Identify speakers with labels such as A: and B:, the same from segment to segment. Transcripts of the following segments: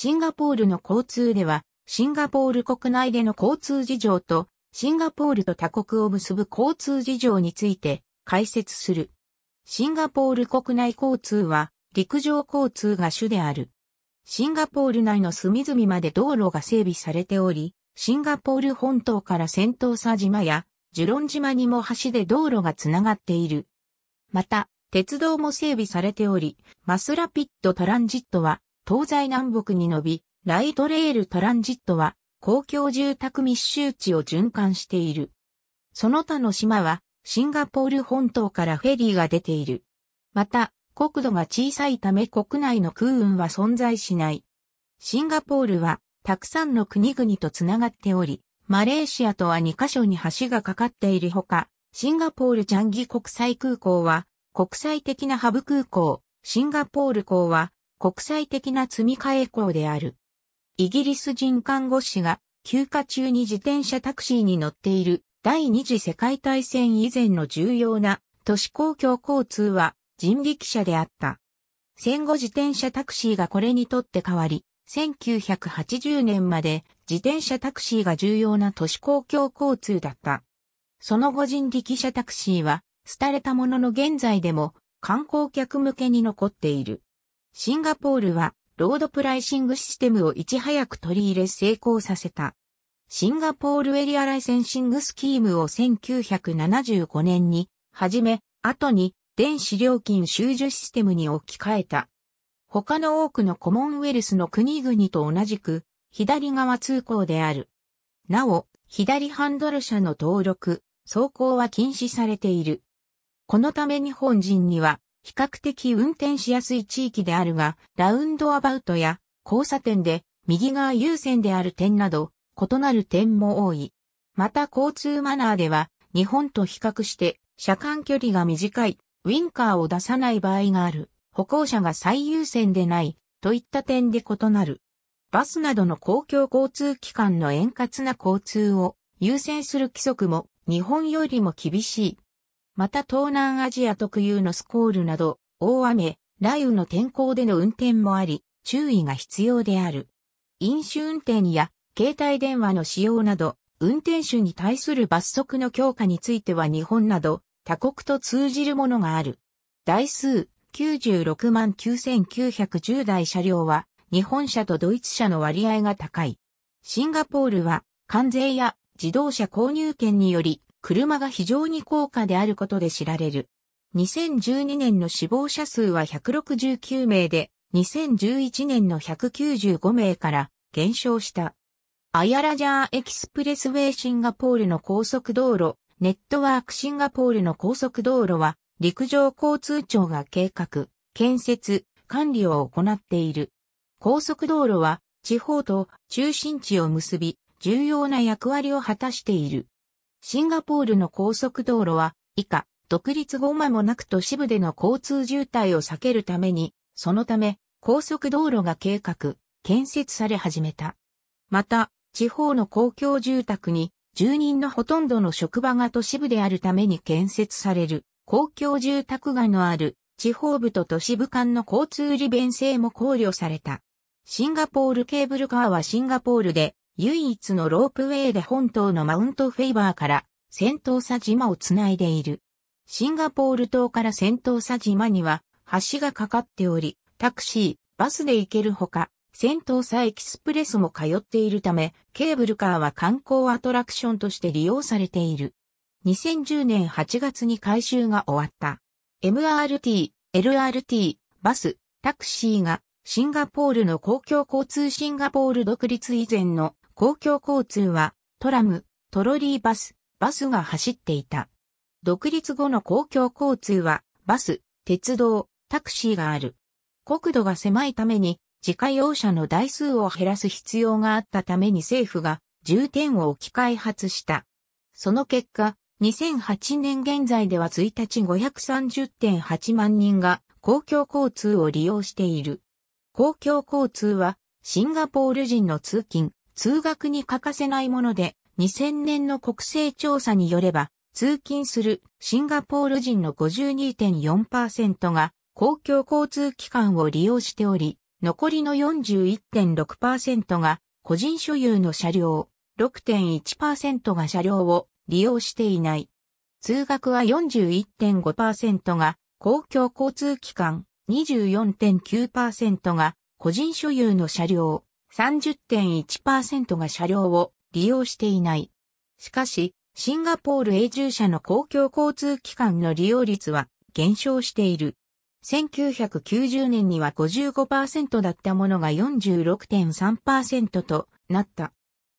A: シンガポールの交通では、シンガポール国内での交通事情と、シンガポールと他国を結ぶ交通事情について解説する。シンガポール国内交通は、陸上交通が主である。シンガポール内の隅々まで道路が整備されており、シンガポール本島からセントーサ島やジュロン島にも橋で道路がつながっている。また、鉄道も整備されており、マスラピッドトランジットは東西南北に伸び、ライトレールトランジットは公共住宅密集地を循環している。その他の島はシンガポール本島からフェリーが出ている。また、国土が小さいため国内の空運は存在しない。シンガポールはたくさんの国々とつながっており、マレーシアとは2カ所に橋がかかっているほか、シンガポールチャンギ国際空港は国際的なハブ空港、シンガポール港は国際的な積み替え校である。イギリス人看護師が休暇中に自転車タクシーに乗っている第二次世界大戦以前の重要な都市公共交通は人力車であった。戦後自転車タクシーがこれにとって変わり、1980年まで自転車タクシーが重要な都市公共交通だった。その後人力車タクシーは廃れたものの現在でも観光客向けに残っている。シンガポールは、ロードプライシングシステムをいち早く取り入れ成功させた。シンガポールエリアライセンシングスキームを1975年に始め、後に電子料金収受システムに置き換えた。他の多くのコモンウェルスの国々と同じく、左側通行である。なお、左ハンドル車の登録、走行は禁止されている。このため日本人には比較的運転しやすい地域であるが、ラウンドアバウトや交差点で右側優先である点など、異なる点も多い。また交通マナーでは、日本と比較して車間距離が短い、ウィンカーを出さない場合がある、歩行者が最優先でない、といった点で異なる。バスなどの公共交通機関の円滑な交通を優先する規則も日本よりも厳しい。また東南アジア特有のスコールなど、大雨、雷雨の天候での運転もあり、注意が必要である。飲酒運転や携帯電話の使用など、運転手に対する罰則の強化については日本など他国と通じるものがある。台数96万9910台車両は日本車とドイツ車の割合が高い。シンガポールは関税や自動車購入権により車が非常に高価であることで知られる。2012年の死亡者数は169名で、2011年の195名から減少した。アヤラジャーエキスプレスウェイシンガポールの高速道路、ネットワークシンガポールの高速道路は、陸上交通庁が計画、建設、管理を行っている。高速道路は、地方と中心地を結び、重要な役割を果たしている。シンガポールの高速道路は、以下、独立後間もなく都市部での交通渋滞を避けるために、そのため、高速道路が計画、建設され始めた。また、地方の公共住宅に、住人のほとんどの職場が都市部であるために建設される、公共住宅街のある、地方部と都市部間の交通利便性も考慮された。シンガポールケーブルカーはシンガポールで唯一のロープウェイで本島のマウントフェイバーから先頭佐島をつないでいる。シンガポール島から先頭佐島には橋がかかっており、タクシー、バスで行けるほか、先頭佐エキスプレスも通っているため、ケーブルカーは観光アトラクションとして利用されている。2010年8月に改修が終わった。MRT、LRT、バス、タクシーがシンガポールの公共交通シンガポール独立以前の公共交通はトラム、トロリーバス、バスが走っていた。独立後の公共交通はバス、鉄道、タクシーがある。国土が狭いために自家用車の台数を減らす必要があったために政府が重点を置き開発した。その結果、2008年現在では1日530.8万人が公共交通を利用している。公共交通はシンガポール人の通勤、通学に欠かせないもので、2000年の国勢調査によれば、通勤するシンガポール人の52.4%が公共交通機関を利用しており、残りの41.6%が個人所有の車両、6.1%が車両を利用していない。通学は41.5%が公共交通機関、24.9%が個人所有の車両、30.1%が車両を利用していない。しかし、シンガポール永住者の公共交通機関の利用率は減少している。1990年には55%だったものが46.3%となった。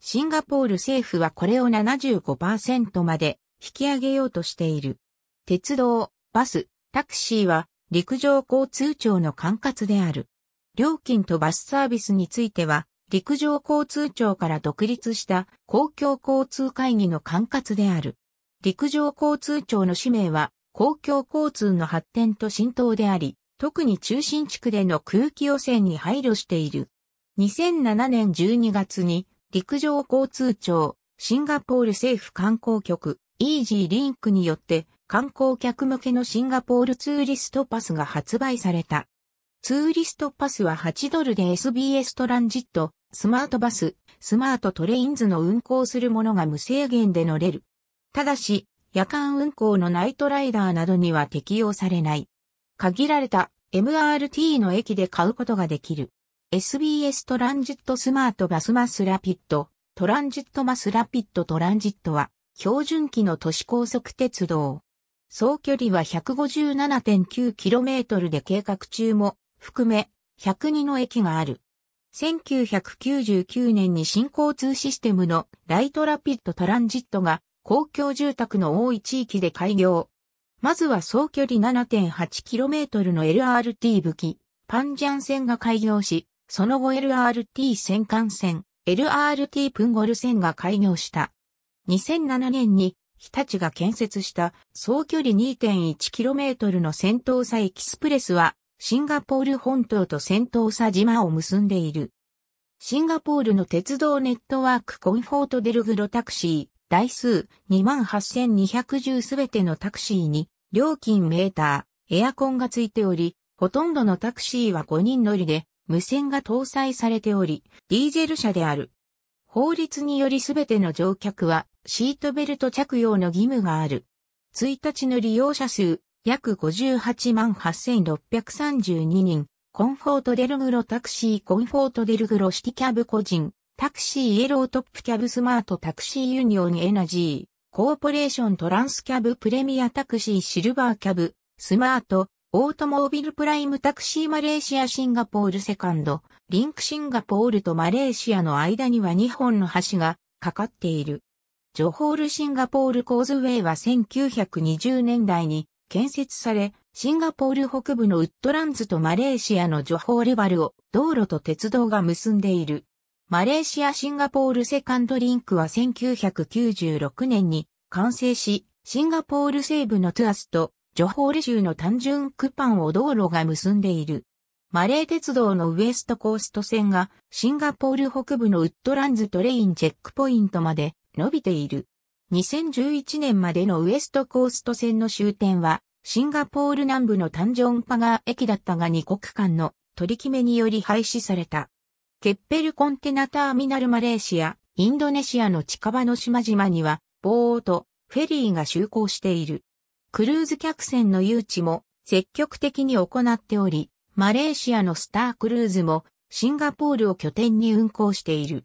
A: シンガポール政府はこれを75%まで引き上げようとしている。鉄道、バス、タクシーは陸上交通庁の管轄である。料金とバスサービスについては、陸上交通庁から独立した公共交通会議の管轄である。陸上交通庁の使命は、公共交通の発展と浸透であり、特に中心地区での空気汚染に配慮している。2007年12月に、陸上交通庁、シンガポール政府観光局、イージーリンクによって、観光客向けのシンガポールツーリストパスが発売された。ツーリストパスは8ドルで SBS トランジット、スマートバス、スマートトレインズの運行するものが無制限で乗れる。ただし、夜間運行のナイトライダーなどには適用されない。限られた MRT の駅で買うことができる。SBS トランジットスマートバスマスラピット、トランジットマスラピットトランジットは、標準機の都市高速鉄道。総距離は 157.9km で計画中も含め102の駅がある。1999年に新交通システムのライトラピッドトランジットが公共住宅の多い地域で開業。まずは総距離 7.8km の LRT 武器、パンジャン線が開業し、その後 LRT 戦艦線、LRT プンゴル線が開業した。2007年に日立が建設した総距離 2.1km の戦闘差エキスプレスはシンガポール本島と先頭佐島を結んでいる。シンガポールの鉄道ネットワークコンフォートデルグロタクシー、台数28,210すべてのタクシーに、料金メーター、エアコンがついており、ほとんどのタクシーは5人乗りで、無線が搭載されており、ディーゼル車である。法律によりすべての乗客はシートベルト着用の義務がある。1日の利用者数約58万8632人、コンフォートデルグロタクシーコンフォートデルグロシティキャブ個人、タクシーイエロートップキャブスマートタクシーユニオンエナジー、コーポレーショントランスキャブプレミアタクシーシルバーキャブ、スマート、オートモービルプライムタクシーマレーシアシンガポールセカンド、リンクシンガポールとマレーシアの間には2本の橋がかかっている。ジョホールシンガポールコーズウェイは1920年代に建設され、シンガポール北部のウッドランズとマレーシアのジョホールバルを道路と鉄道が結んでいる。マレーシア・シンガポールセカンドリンクは1996年に完成し、シンガポール西部のトゥアスとジョホール州の単純クパンを道路が結んでいる。マレー鉄道のウエストコースト線がシンガポール北部のウッドランズトレインチェックポイントまで伸びている。2011年までのウエストコースト線の終点は、シンガポール南部のタンジョンパガー駅だったが2国間の取り決めにより廃止された。ケッペルコンテナターミナルマレーシア、インドネシアの近場の島々には、ボーとフェリーが就航している。クルーズ客船の誘致も積極的に行っており、マレーシアのスタークルーズもシンガポールを拠点に運航している。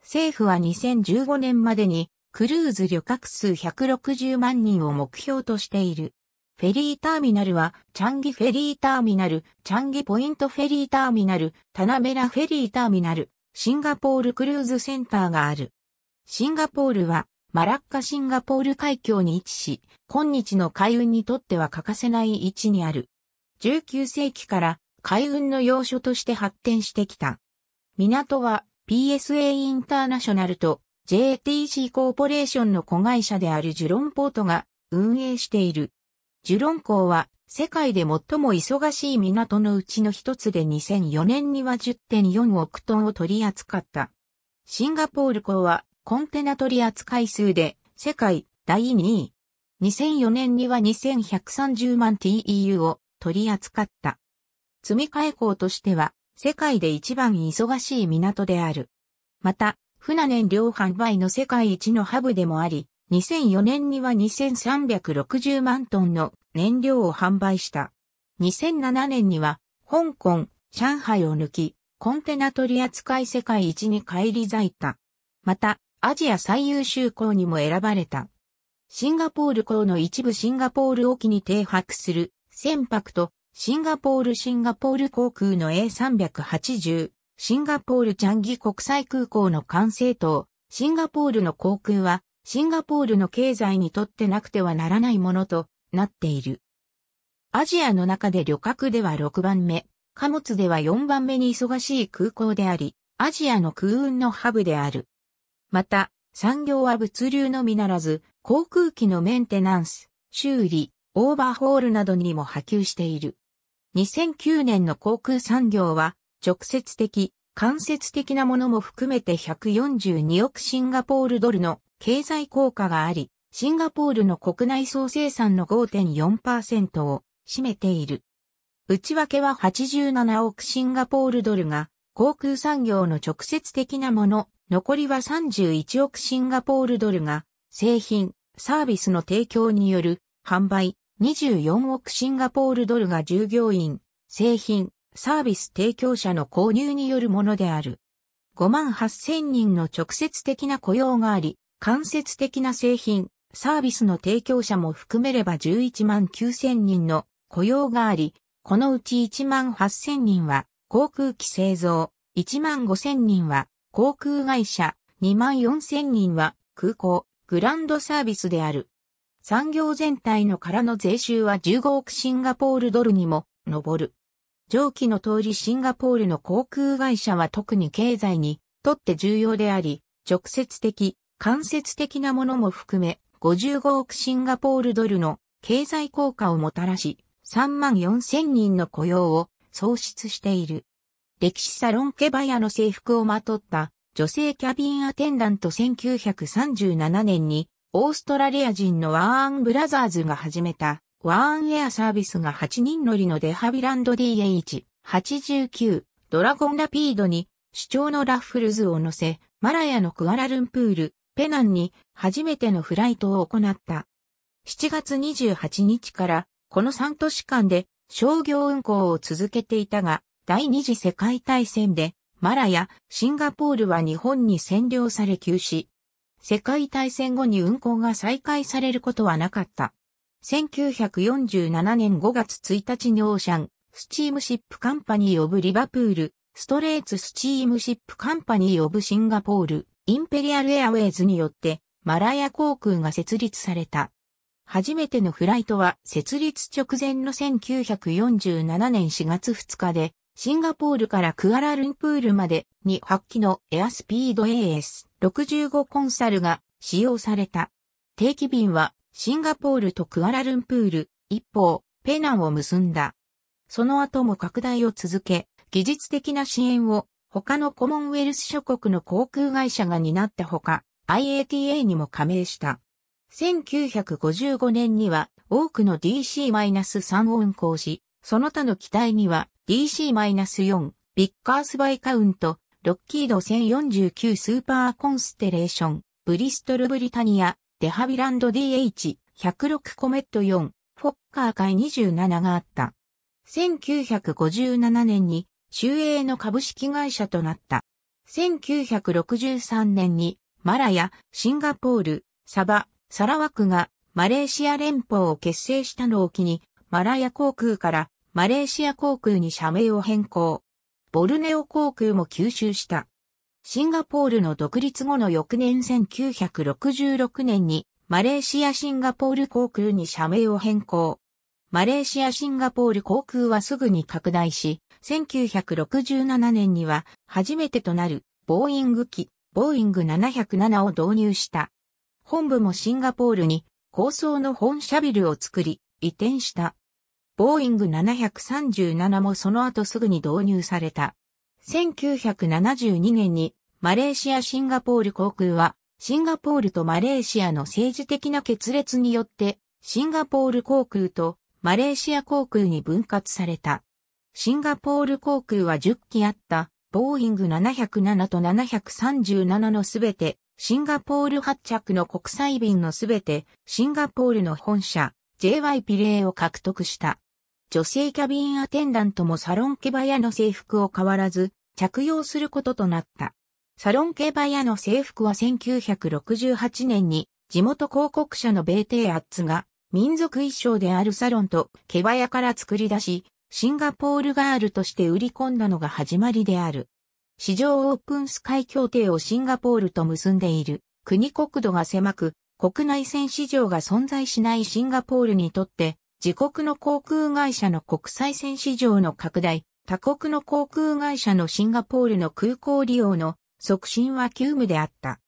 A: 政府は2015年までにクルーズ旅客数160万人を目標としている。フェリーターミナルは、チャンギフェリーターミナル、チャンギポイントフェリーターミナル、タナメラフェリーターミナル、シンガポールクルーズセンターがある。シンガポールは、マラッカシンガポール海峡に位置し、今日の海運にとっては欠かせない位置にある。19世紀から海運の要所として発展してきた。港は PSA インターナショナルと JTC コーポレーションの子会社であるジュロンポートが運営している。ジュロン港は世界で最も忙しい港のうちの一つで2004年には10.4億トンを取り扱った。シンガポール港はコンテナ取扱い数で世界第2位。2004年には2130万 TEU を取り扱った。積み替え港としては世界で一番忙しい港である。また、船燃料販売の世界一のハブでもあり、2004年には2360万トンの燃料を販売した。2007年には、香港、上海を抜き、コンテナ取扱い世界一に返り咲いた。また、アジア最優秀港にも選ばれた。シンガポール港の一部シンガポール沖に停泊する船舶とシンガポールシンガポール航空の A380 シンガポールチャンギ国際空港の管制塔、シンガポールの航空は、シンガポールの経済にとってなくてはならないものとなっている。アジアの中で旅客では6番目、貨物では4番目に忙しい空港であり、アジアの空運のハブである。また、産業は物流のみならず、航空機のメンテナンス、修理、オーバーホールなどにも波及している。2009年の航空産業は、直接的、間接的なものも含めて142億シンガポールドルの経済効果があり、シンガポールの国内総生産の5.4%を占めている。内訳は87億シンガポールドルが航空産業の直接的なもの、残りは31億シンガポールドルが製品、サービスの提供による販売、24億シンガポールドルが従業員、製品、サービス提供者の購入によるものである。5万8000人の直接的な雇用があり、間接的な製品、サービスの提供者も含めれば11万9000人の雇用があり、このうち1万8000人は航空機製造、1万5000人は航空会社、2万4000人は空港、グランドサービスである。産業全体のからの税収は15億シンガポールドルにも上る。上記の通りシンガポールの航空会社は特に経済にとって重要であり、直接的、間接的なものも含め、55億シンガポールドルの経済効果をもたらし、3万4000人の雇用を創出している。歴史サロンケバヤの制服をまとった女性キャビンアテンダント1937年にオーストラリア人のワーンブラザーズが始めたワーンエアサービスが8人乗りのデハビランド DH89 ドラゴンラピードに主張のラッフルズを乗せ、マラヤのクアラルンプール、ペナンに初めてのフライトを行った。7月28日からこの3都市間で商業運行を続けていたが、第二次世界大戦でマラヤ、シンガポールは日本に占領され休止。世界大戦後に運行が再開されることはなかった。1947年5月1日にオーシャン、スチームシップカンパニーオブリバプール、ストレーツスチームシップカンパニーオブシンガポール、インペリアルエアウェイズによって、マラヤ航空が設立された。初めてのフライトは設立直前の1947年4月2日で、シンガポールからクアラルンプールまでに発揮のエアスピード AS65 コンサルが使用された。定期便はシンガポールとクアラルンプール、一方、ペナンを結んだ。その後も拡大を続け、技術的な支援を他のコモンウェルス諸国の航空会社が担ったほか、IATA にも加盟した。1955年には多くの DC-3 を運航し、その他の機体には DC-4、ビッカースバイカウント、ロッキード1049スーパーコンステレーション、ブリストルブリタニア、デハビランド DH106 コメット4、フォッカー会27があった。1957年に、州営の株式会社となった。1963年に、マラヤ、シンガポール、サバ、サラワクがマレーシア連邦を結成したのを機に、マラヤ航空からマレーシア航空に社名を変更。ボルネオ航空も吸収した。シンガポールの独立後の翌年1966年にマレーシア・シンガポール航空に社名を変更。マレーシア・シンガポール航空はすぐに拡大し、1967年には初めてとなるボーイング機、ボーイング707を導入した。本部もシンガポールに高層の本社ビルを作り、移転した。ボーイング737もその後すぐに導入された。1972年にマレーシア・シンガポール航空は、シンガポールとマレーシアの政治的な決裂によって、シンガポール航空とマレーシア航空に分割された。シンガポール航空は10機あった、ボーイング707と737のすべて、シンガポール発着の国際便のすべて、シンガポールの本社、JY ピレーを獲得した。女性キャビンアテンダントもサロンケバヤの制服を変わらず着用することとなった。サロンケバヤの制服は1968年に地元広告社のベーテーアッツが民族衣装であるサロンとケバヤから作り出し、シンガポールガールとして売り込んだのが始まりである。市場オープンスカイ協定をシンガポールと結んでいる国国土が狭く、国内線市場が存在しないシンガポールにとって、自国の航空会社の国際線市場の拡大、他国の航空会社のシンガポールの空港利用の促進は急務であった。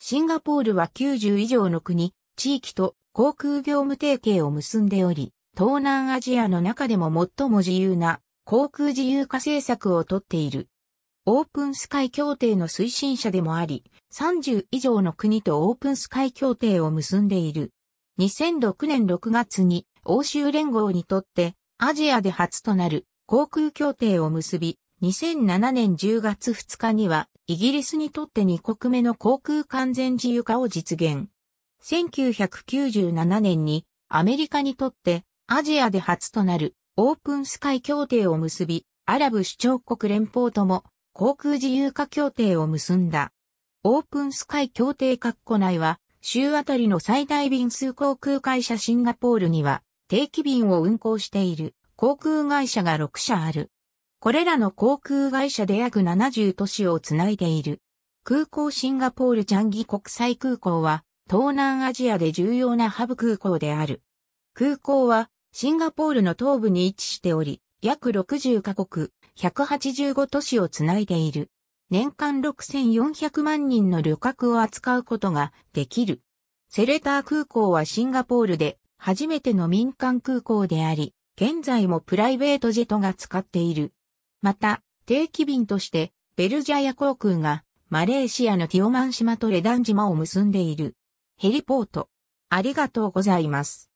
A: シンガポールは90以上の国、地域と航空業務提携を結んでおり、東南アジアの中でも最も自由な航空自由化政策をとっている。オープンスカイ協定の推進者でもあり、30以上の国とオープンスカイ協定を結んでいる。2006年6月に欧州連合にとってアジアで初となる航空協定を結び、2007年10月2日にはイギリスにとって2国目の航空完全自由化を実現。1997年にアメリカにとってアジアで初となるオープンスカイ協定を結び、アラブ首長国連邦とも航空自由化協定を結んだ。オープンスカイ協定括弧内は、州あたりの最大便数航空会社シンガポールには、定期便を運航している航空会社が6社ある。これらの航空会社で約70都市をつないでいる。空港シンガポールチャンギ国際空港は東南アジアで重要なハブ空港である。空港はシンガポールの東部に位置しており、約60カ国、185都市をつないでいる。年間6400万人の旅客を扱うことができる。セレター空港はシンガポールで初めての民間空港であり、現在もプライベートジェットが使っている。また、定期便として、ベルジャヤ航空が、マレーシアのティオマン島とレダン島を結んでいる。ヘリポート。ありがとうございます。